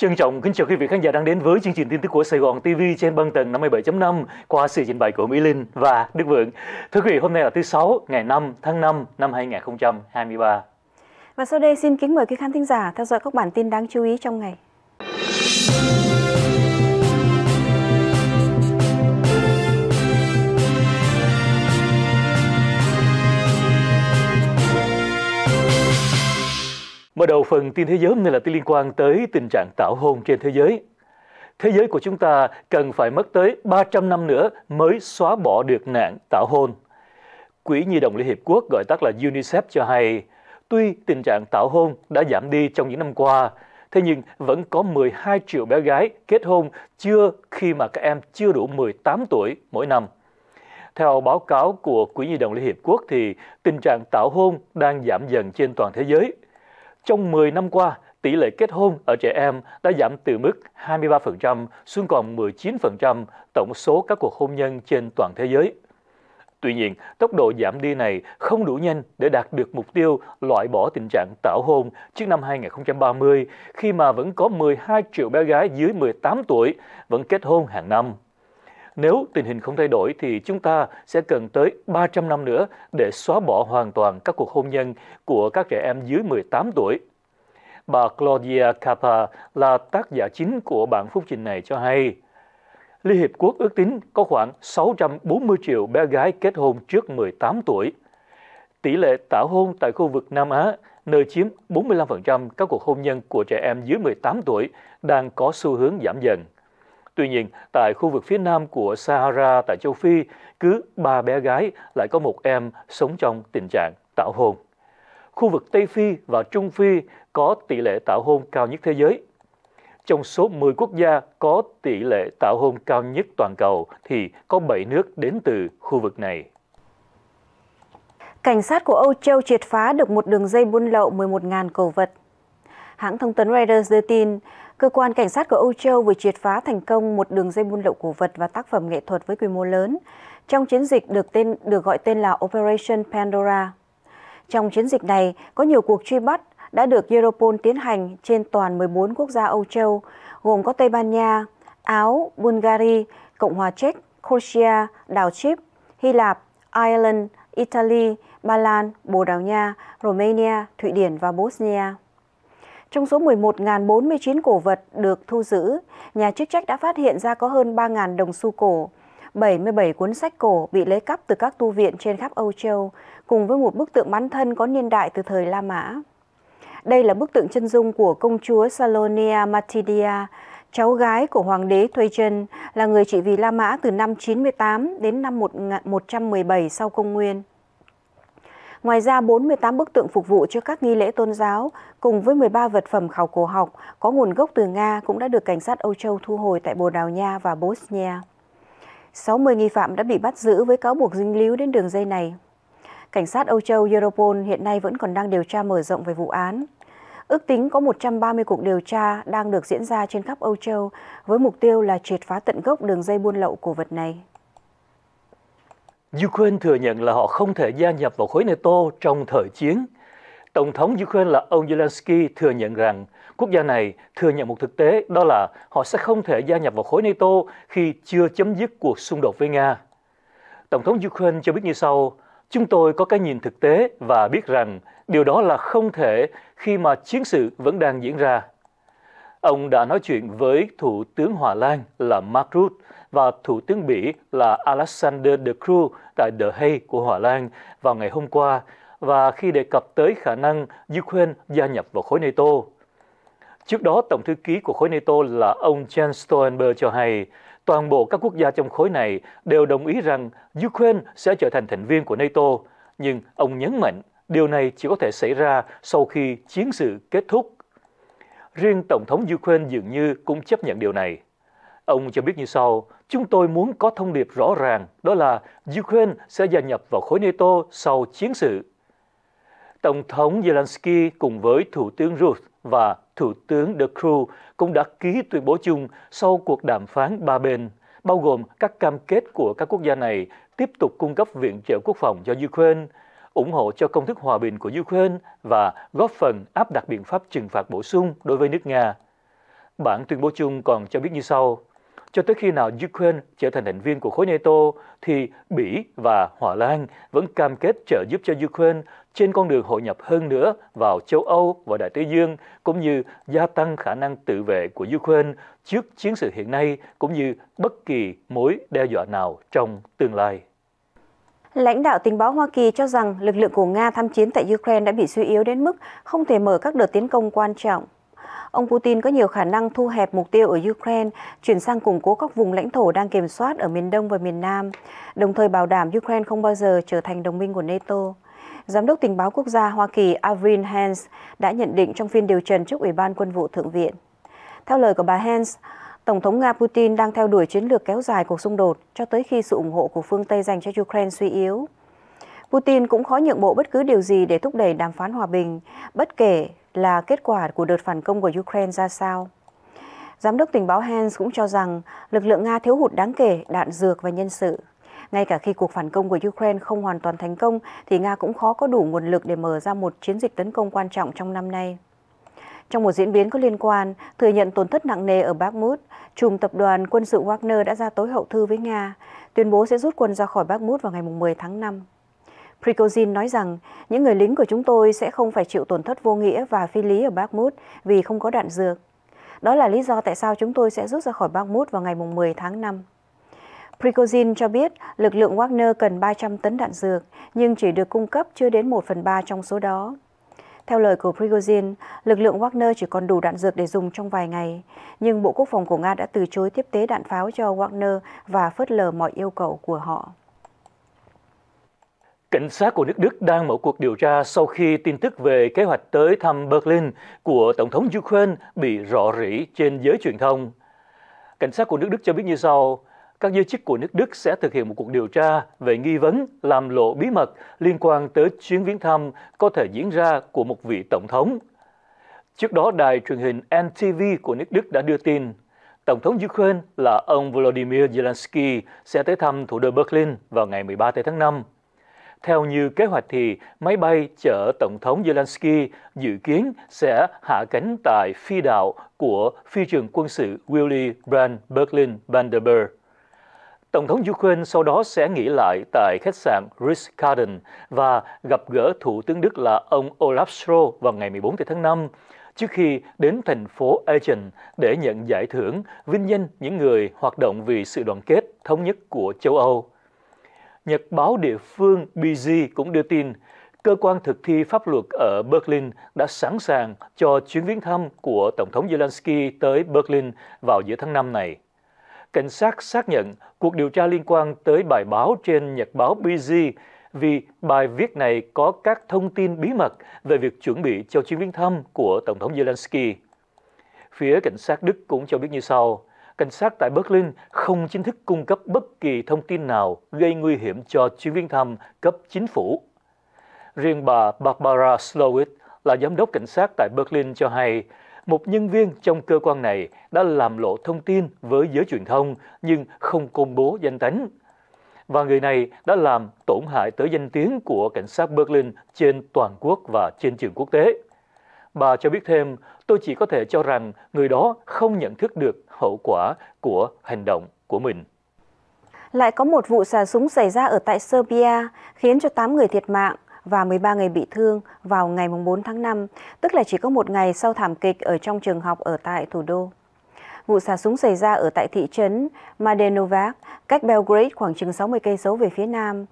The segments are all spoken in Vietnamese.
Trân trọng kính chào quý vị khán giả đang đến với chương trình tin tức của Sài Gòn TV trên băng tần 57.5 qua sự trình bày của Mỹ Linh và Đức Vượng. Thưa quý vị, hôm nay là thứ Sáu, ngày 5 tháng 5 năm 2023. Và sau đây xin kính mời quý khán thính giả theo dõi các bản tin đáng chú ý trong ngày. Mở đầu phần tin thế giới hôm nay là tin liên quan tới tình trạng tảo hôn trên thế giới. Thế giới của chúng ta cần phải mất tới 300 năm nữa mới xóa bỏ được nạn tảo hôn. Quỹ Nhi đồng Liên Hiệp Quốc gọi tắt là UNICEF cho hay, tuy tình trạng tảo hôn đã giảm đi trong những năm qua, thế nhưng vẫn có 12 triệu bé gái kết hôn chưa khi mà các em chưa đủ 18 tuổi mỗi năm. Theo báo cáo của Quỹ Nhi đồng Liên Hiệp Quốc thì tình trạng tảo hôn đang giảm dần trên toàn thế giới – trong 10 năm qua, tỷ lệ kết hôn ở trẻ em đã giảm từ mức 23% xuống còn 19% tổng số các cuộc hôn nhân trên toàn thế giới. Tuy nhiên, tốc độ giảm đi này không đủ nhanh để đạt được mục tiêu loại bỏ tình trạng tảo hôn trước năm 2030 khi mà vẫn có 12 triệu bé gái dưới 18 tuổi vẫn kết hôn hàng năm. Nếu tình hình không thay đổi thì chúng ta sẽ cần tới 300 năm nữa để xóa bỏ hoàn toàn các cuộc hôn nhân của các trẻ em dưới 18 tuổi. Bà Claudia Capa là tác giả chính của bản phúc trình này cho hay, Liên Hiệp Quốc ước tính có khoảng 640 triệu bé gái kết hôn trước 18 tuổi. Tỷ lệ tảo hôn tại khu vực Nam Á, nơi chiếm 45% các cuộc hôn nhân của trẻ em dưới 18 tuổi, đang có xu hướng giảm dần. Tuy nhiên, tại khu vực phía nam của Sahara tại châu Phi, cứ ba bé gái lại có một em sống trong tình trạng tảo hôn. Khu vực Tây Phi và Trung Phi có tỷ lệ tảo hôn cao nhất thế giới. Trong số 10 quốc gia có tỷ lệ tảo hôn cao nhất toàn cầu thì có 7 nước đến từ khu vực này. Cảnh sát của Âu Châu triệt phá được một đường dây buôn lậu 11.000 cổ vật. Hãng thông tấn Reuters đưa tin, Cơ quan cảnh sát của Âu Châu vừa triệt phá thành công một đường dây buôn lậu cổ vật và tác phẩm nghệ thuật với quy mô lớn trong chiến dịch được tên được gọi tên là Operation Pandora. Trong chiến dịch này, có nhiều cuộc truy bắt đã được Europol tiến hành trên toàn 14 quốc gia Âu Châu, gồm có Tây Ban Nha, Áo, Bulgaria, Cộng hòa Czech, Croatia, đảo Chip, Hy Lạp, Ireland, Italy, Ba Lan, Bồ Đào Nha, Romania, Thụy Điển và Bosnia. Trong số 11.049 cổ vật được thu giữ, nhà chức trách đã phát hiện ra có hơn 3.000 đồng xu cổ, 77 cuốn sách cổ bị lấy cắp từ các tu viện trên khắp Âu Châu, cùng với một bức tượng bán thân có niên đại từ thời La Mã. Đây là bức tượng chân dung của công chúa Salonia Matidia, cháu gái của hoàng đế Trân, là người trị vì La Mã từ năm 98 đến năm 117 sau công nguyên. Ngoài ra, 48 bức tượng phục vụ cho các nghi lễ tôn giáo, cùng với 13 vật phẩm khảo cổ học có nguồn gốc từ Nga cũng đã được cảnh sát Âu Châu thu hồi tại Bồ Đào Nha và Bosnia. 60 nghi phạm đã bị bắt giữ với cáo buộc dính líu đến đường dây này. Cảnh sát Âu Châu Europol hiện nay vẫn còn đang điều tra mở rộng về vụ án. Ước tính có 130 cuộc điều tra đang được diễn ra trên khắp Âu Châu với mục tiêu là triệt phá tận gốc đường dây buôn lậu cổ vật này. Ukraine thừa nhận là họ không thể gia nhập vào khối NATO trong thời chiến. Tổng thống Ukraine là ông Zelensky thừa nhận rằng quốc gia này thừa nhận một thực tế đó là họ sẽ không thể gia nhập vào khối NATO khi chưa chấm dứt cuộc xung đột với Nga. Tổng thống Ukraine cho biết như sau, chúng tôi có cái nhìn thực tế và biết rằng điều đó là không thể khi mà chiến sự vẫn đang diễn ra. Ông đã nói chuyện với Thủ tướng Hà Lan là Mark Rutte và Thủ tướng Bỉ là Alexander De Croo tại The Hague của Hà Lan vào ngày hôm qua và khi đề cập tới khả năng Ukraine gia nhập vào khối NATO. Trước đó, Tổng thư ký của khối NATO là ông Jens Stoltenberg cho hay toàn bộ các quốc gia trong khối này đều đồng ý rằng Ukraine sẽ trở thành thành viên của NATO. Nhưng ông nhấn mạnh điều này chỉ có thể xảy ra sau khi chiến sự kết thúc Riêng Tổng thống Ukraine dường như cũng chấp nhận điều này. Ông cho biết như sau, chúng tôi muốn có thông điệp rõ ràng, đó là Ukraine sẽ gia nhập vào khối NATO sau chiến sự. Tổng thống Zelensky cùng với Thủ tướng Ruth và Thủ tướng De Croo cũng đã ký tuyên bố chung sau cuộc đàm phán ba bên, bao gồm các cam kết của các quốc gia này tiếp tục cung cấp viện trợ quốc phòng cho Ukraine, ủng hộ cho công thức hòa bình của Ukraine và góp phần áp đặt biện pháp trừng phạt bổ sung đối với nước Nga. Bản tuyên bố chung còn cho biết như sau. Cho tới khi nào Ukraine trở thành thành viên của khối NATO thì Bỉ và Hòa Lan vẫn cam kết trợ giúp cho Ukraine trên con đường hội nhập hơn nữa vào châu Âu và Đại Tây Dương cũng như gia tăng khả năng tự vệ của Ukraine trước chiến sự hiện nay cũng như bất kỳ mối đe dọa nào trong tương lai. Lãnh đạo tình báo Hoa Kỳ cho rằng lực lượng của Nga tham chiến tại Ukraine đã bị suy yếu đến mức không thể mở các đợt tiến công quan trọng. Ông Putin có nhiều khả năng thu hẹp mục tiêu ở Ukraine, chuyển sang củng cố các vùng lãnh thổ đang kiểm soát ở miền Đông và miền Nam, đồng thời bảo đảm Ukraine không bao giờ trở thành đồng minh của NATO. Giám đốc tình báo quốc gia Hoa Kỳ Avril Haines đã nhận định trong phiên điều trần trước Ủy ban Quân vụ Thượng viện. Theo lời của bà Haines, Tổng thống Nga Putin đang theo đuổi chiến lược kéo dài cuộc xung đột cho tới khi sự ủng hộ của phương Tây dành cho Ukraine suy yếu. Putin cũng khó nhượng bộ bất cứ điều gì để thúc đẩy đàm phán hòa bình, bất kể là kết quả của đợt phản công của Ukraine ra sao. Giám đốc tình báo Hans cũng cho rằng lực lượng Nga thiếu hụt đáng kể đạn dược và nhân sự. Ngay cả khi cuộc phản công của Ukraine không hoàn toàn thành công, thì Nga cũng khó có đủ nguồn lực để mở ra một chiến dịch tấn công quan trọng trong năm nay. Trong một diễn biến có liên quan, thừa nhận tổn thất nặng nề ở Bakhmut, trùm tập đoàn quân sự Wagner đã ra tối hậu thư với Nga, tuyên bố sẽ rút quân ra khỏi Bakhmut vào ngày 10 tháng 5. Prigozhin nói rằng, những người lính của chúng tôi sẽ không phải chịu tổn thất vô nghĩa và phi lý ở Bakhmut vì không có đạn dược. Đó là lý do tại sao chúng tôi sẽ rút ra khỏi Bakhmut vào ngày 10 tháng 5. Prigozhin cho biết lực lượng Wagner cần 300 tấn đạn dược, nhưng chỉ được cung cấp chưa đến 1 phần 3 trong số đó. Theo lời của Prigozhin, lực lượng Wagner chỉ còn đủ đạn dược để dùng trong vài ngày, nhưng Bộ Quốc phòng của Nga đã từ chối tiếp tế đạn pháo cho Wagner và phớt lờ mọi yêu cầu của họ. Cảnh sát của nước Đức đang mở cuộc điều tra sau khi tin tức về kế hoạch tới thăm Berlin của Tổng thống Ukraine bị rọ rỉ trên giới truyền thông. Cảnh sát của nước Đức cho biết như sau, các giới chức của nước Đức sẽ thực hiện một cuộc điều tra về nghi vấn làm lộ bí mật liên quan tới chuyến viếng thăm có thể diễn ra của một vị tổng thống. Trước đó, đài truyền hình NTV của nước Đức đã đưa tin Tổng thống Ukraine là ông Volodymyr Zelensky sẽ tới thăm thủ đô Berlin vào ngày 13 tháng 5. Theo như kế hoạch thì, máy bay chở Tổng thống Zelensky dự kiến sẽ hạ cánh tại phi đạo của phi trường quân sự Willy Brandt Berlin Vandenberg. Tổng thống Ukraine sau đó sẽ nghỉ lại tại khách sạn Ritz carlton và gặp gỡ Thủ tướng Đức là ông Olaf Scholz vào ngày 14 tháng 5 trước khi đến thành phố Aachen để nhận giải thưởng vinh danh những người hoạt động vì sự đoàn kết thống nhất của châu Âu. Nhật báo địa phương BZ cũng đưa tin cơ quan thực thi pháp luật ở Berlin đã sẵn sàng cho chuyến viếng thăm của Tổng thống Zelensky tới Berlin vào giữa tháng 5 này cảnh sát xác nhận cuộc điều tra liên quan tới bài báo trên nhật báo BZ vì bài viết này có các thông tin bí mật về việc chuẩn bị cho chuyến viếng thăm của Tổng thống Zelensky. Phía cảnh sát Đức cũng cho biết như sau, cảnh sát tại Berlin không chính thức cung cấp bất kỳ thông tin nào gây nguy hiểm cho chuyến viếng thăm cấp chính phủ. Riêng bà Barbara Slowit là giám đốc cảnh sát tại Berlin cho hay một nhân viên trong cơ quan này đã làm lộ thông tin với giới truyền thông nhưng không công bố danh tính. Và người này đã làm tổn hại tới danh tiếng của cảnh sát Berlin trên toàn quốc và trên trường quốc tế. Bà cho biết thêm, tôi chỉ có thể cho rằng người đó không nhận thức được hậu quả của hành động của mình. Lại có một vụ xả súng xảy ra ở tại Serbia khiến cho 8 người thiệt mạng, và 13 người bị thương vào ngày 4 tháng 5, tức là chỉ có một ngày sau thảm kịch ở trong trường học ở tại thủ đô. Vụ xả súng xảy ra ở tại thị trấn Madenovac, cách Belgrade khoảng chừng 60 cây số về phía nam.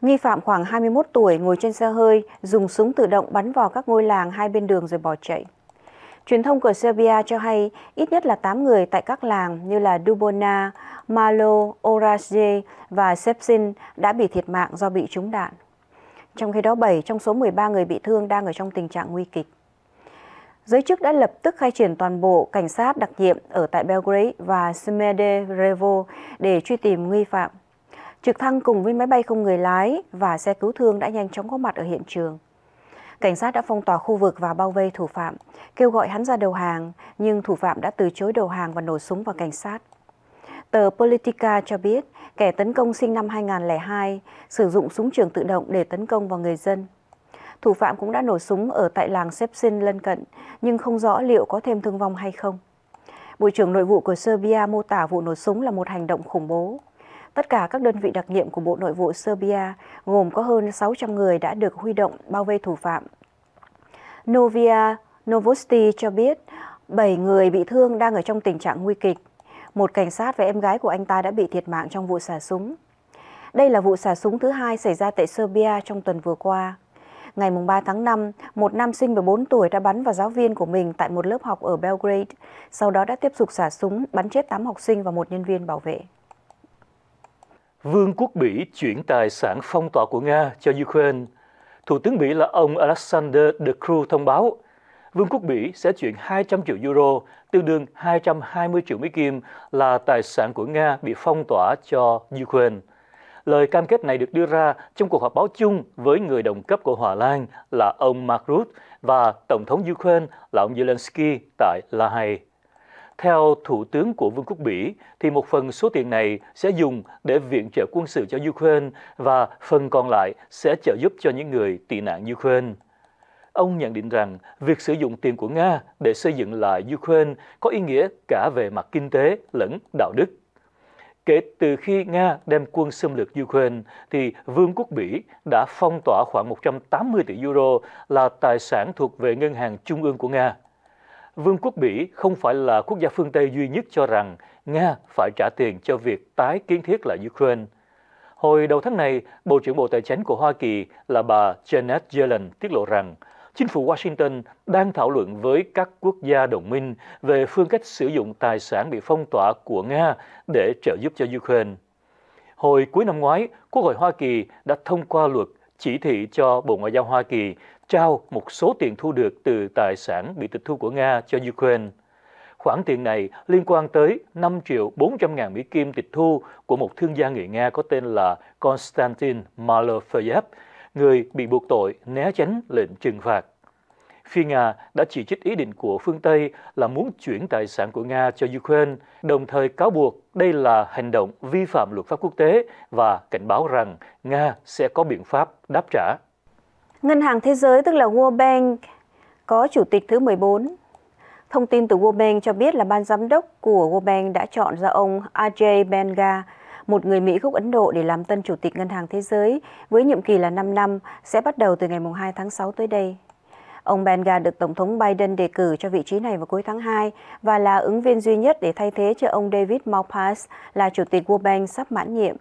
Nghi phạm khoảng 21 tuổi ngồi trên xe hơi, dùng súng tự động bắn vào các ngôi làng hai bên đường rồi bỏ chạy. Truyền thông của Serbia cho hay ít nhất là 8 người tại các làng như là Dubona, Malo, Oraje và Sepsin đã bị thiệt mạng do bị trúng đạn. Trong khi đó 7 trong số 13 người bị thương đang ở trong tình trạng nguy kịch. Giới chức đã lập tức khai triển toàn bộ cảnh sát đặc nhiệm ở tại Belgrade và Smederevo để truy tìm nghi phạm. Trực thăng cùng với máy bay không người lái và xe cứu thương đã nhanh chóng có mặt ở hiện trường. Cảnh sát đã phong tỏa khu vực và bao vây thủ phạm, kêu gọi hắn ra đầu hàng, nhưng thủ phạm đã từ chối đầu hàng và nổ súng vào cảnh sát. Tờ Politica cho biết, kẻ tấn công sinh năm 2002 sử dụng súng trường tự động để tấn công vào người dân. Thủ phạm cũng đã nổ súng ở tại làng Sepsin lân cận, nhưng không rõ liệu có thêm thương vong hay không. Bộ trưởng Nội vụ của Serbia mô tả vụ nổ súng là một hành động khủng bố. Tất cả các đơn vị đặc nhiệm của Bộ Nội vụ Serbia gồm có hơn 600 người đã được huy động bao vây thủ phạm. Novia Novosti cho biết 7 người bị thương đang ở trong tình trạng nguy kịch một cảnh sát và em gái của anh ta đã bị thiệt mạng trong vụ xả súng. Đây là vụ xả súng thứ hai xảy ra tại Serbia trong tuần vừa qua. Ngày 3 tháng 5, một nam sinh 14 tuổi đã bắn vào giáo viên của mình tại một lớp học ở Belgrade, sau đó đã tiếp tục xả súng, bắn chết 8 học sinh và một nhân viên bảo vệ. Vương quốc Bỉ chuyển tài sản phong tỏa của Nga cho Ukraine. Thủ tướng Bỉ là ông Alexander De Croo thông báo Vương quốc Bỉ sẽ chuyển 200 triệu euro, tương đương 220 triệu Mỹ Kim, là tài sản của Nga bị phong tỏa cho Ukraine. Lời cam kết này được đưa ra trong cuộc họp báo chung với người đồng cấp của Hòa Lan là ông Mark Rutte và Tổng thống Ukraine là ông Zelensky tại La Hay. Theo Thủ tướng của Vương quốc Bỉ, thì một phần số tiền này sẽ dùng để viện trợ quân sự cho Ukraine và phần còn lại sẽ trợ giúp cho những người tị nạn Ukraine. Ông nhận định rằng việc sử dụng tiền của Nga để xây dựng lại Ukraine có ý nghĩa cả về mặt kinh tế lẫn đạo đức. Kể từ khi Nga đem quân xâm lược Ukraine, thì Vương quốc Bỉ đã phong tỏa khoảng 180 tỷ euro là tài sản thuộc về Ngân hàng Trung ương của Nga. Vương quốc Bỉ không phải là quốc gia phương Tây duy nhất cho rằng Nga phải trả tiền cho việc tái kiến thiết lại Ukraine. Hồi đầu tháng này, Bộ trưởng Bộ Tài chính của Hoa Kỳ là bà Janet Yellen tiết lộ rằng chính phủ Washington đang thảo luận với các quốc gia đồng minh về phương cách sử dụng tài sản bị phong tỏa của Nga để trợ giúp cho Ukraine. Hồi cuối năm ngoái, Quốc hội Hoa Kỳ đã thông qua luật chỉ thị cho Bộ Ngoại giao Hoa Kỳ trao một số tiền thu được từ tài sản bị tịch thu của Nga cho Ukraine. Khoản tiền này liên quan tới 5 triệu 400 ngàn Mỹ Kim tịch thu của một thương gia người Nga có tên là Konstantin Malofeyev, người bị buộc tội né tránh lệnh trừng phạt. Phi Nga đã chỉ trích ý định của phương Tây là muốn chuyển tài sản của Nga cho Ukraine, đồng thời cáo buộc đây là hành động vi phạm luật pháp quốc tế và cảnh báo rằng Nga sẽ có biện pháp đáp trả. Ngân hàng Thế giới tức là World Bank có chủ tịch thứ 14. Thông tin từ World Bank cho biết là ban giám đốc của World Bank đã chọn ra ông Ajay Benga một người Mỹ gốc Ấn Độ để làm tân chủ tịch Ngân hàng Thế giới với nhiệm kỳ là 5 năm sẽ bắt đầu từ ngày 2 tháng 6 tới đây. Ông Benga được Tổng thống Biden đề cử cho vị trí này vào cuối tháng 2 và là ứng viên duy nhất để thay thế cho ông David Malpass là chủ tịch World Bank sắp mãn nhiệm.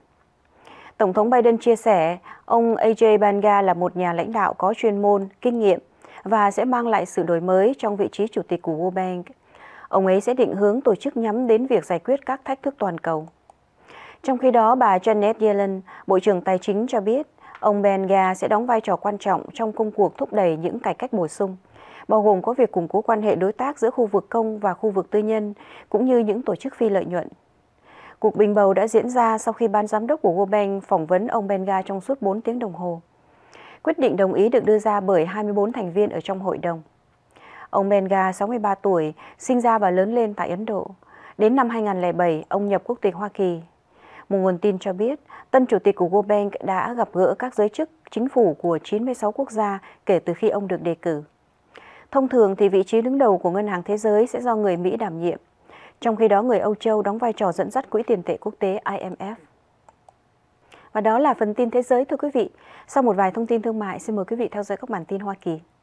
Tổng thống Biden chia sẻ, ông AJ Banga là một nhà lãnh đạo có chuyên môn, kinh nghiệm và sẽ mang lại sự đổi mới trong vị trí chủ tịch của World Bank. Ông ấy sẽ định hướng tổ chức nhắm đến việc giải quyết các thách thức toàn cầu. Trong khi đó, bà Janet Yellen, Bộ trưởng Tài chính cho biết, ông Ben Benga sẽ đóng vai trò quan trọng trong công cuộc thúc đẩy những cải cách bổ sung, bao gồm có việc củng cố quan hệ đối tác giữa khu vực công và khu vực tư nhân, cũng như những tổ chức phi lợi nhuận. Cuộc bình bầu đã diễn ra sau khi ban giám đốc của World Bank phỏng vấn ông Ben Benga trong suốt 4 tiếng đồng hồ. Quyết định đồng ý được đưa ra bởi 24 thành viên ở trong hội đồng. Ông Ben Benga, 63 tuổi, sinh ra và lớn lên tại Ấn Độ. Đến năm 2007, ông nhập quốc tịch Hoa Kỳ một nguồn tin cho biết, tân chủ tịch của World Bank đã gặp gỡ các giới chức chính phủ của 96 quốc gia kể từ khi ông được đề cử. Thông thường thì vị trí đứng đầu của Ngân hàng Thế giới sẽ do người Mỹ đảm nhiệm. Trong khi đó, người Âu Châu đóng vai trò dẫn dắt Quỹ tiền tệ quốc tế IMF. Và đó là phần tin thế giới thưa quý vị. Sau một vài thông tin thương mại, xin mời quý vị theo dõi các bản tin Hoa Kỳ.